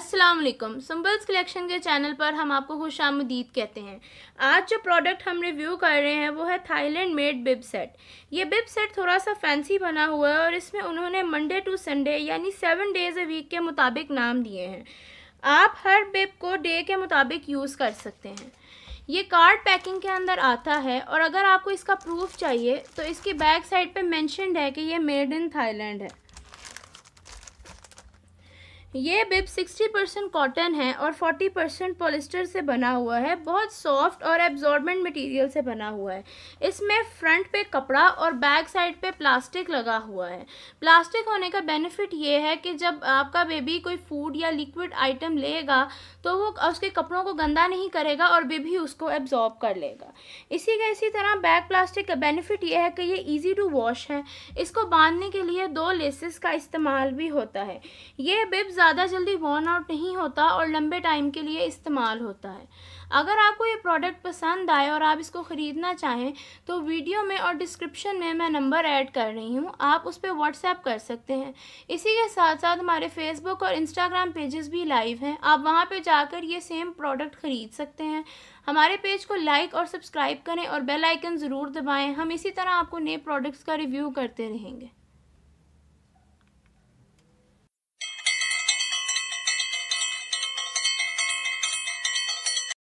अस्सलाम वालेकुम symbols collection के चैनल पर हम आपको खुश आमदीद कहते हैं आज जो प्रोडक्ट हम रिव्यू कर रहे हैं वो है थाईलैंड मेड बिब सेट ये बिब सेट थोड़ा सा फैंसी बना हुआ है और इसमें उन्होंने मंडे टू संडे यानी सेवन डेज़ ए वीक के मुताबिक नाम दिए हैं आप हर बिब को डे के मुताबिक यूज़ कर सकते हैं ये कार्ड पैकिंग के अंदर आता है और अगर आपको इसका प्रूफ चाहिए तो इसकी बैक साइड पर मैंशनड है कि ये मेड इन थाईलैंड है ये बिब 60 परसेंट कॉटन है और 40 परसेंट पोलिस्टर से बना हुआ है बहुत सॉफ्ट और एब्जॉर्बेंट मटेरियल से बना हुआ है इसमें फ्रंट पे कपड़ा और बैक साइड पे प्लास्टिक लगा हुआ है प्लास्टिक होने का बेनिफिट ये है कि जब आपका बेबी कोई फूड या लिक्विड आइटम लेगा तो वो उसके कपड़ों को गंदा नहीं करेगा और बेबी उसको एब्जॉर्ब कर लेगा इसी का इसी तरह बैक प्लास्टिक का बेनिफिट ये है कि ये ईजी टू वॉश है इसको बांधने के लिए दो लेसेस का इस्तेमाल भी होता है ये बिब्स ज़्यादा जल्दी वॉर्न आउट नहीं होता और लंबे टाइम के लिए इस्तेमाल होता है अगर आपको ये प्रोडक्ट पसंद आए और आप इसको ख़रीदना चाहें तो वीडियो में और डिस्क्रिप्शन में मैं नंबर ऐड कर रही हूँ आप उस पर व्हाट्सएप कर सकते हैं इसी के साथ साथ हमारे फेसबुक और इंस्टाग्राम पेजेस भी लाइव हैं आप वहाँ पर जाकर ये सेम प्रोडक्ट ख़रीद सकते हैं हमारे पेज को लाइक और सब्सक्राइब करें और बेल आइकन ज़रूर दबाएँ हम इसी तरह आपको नए प्रोडक्ट्स का रिव्यू करते रहेंगे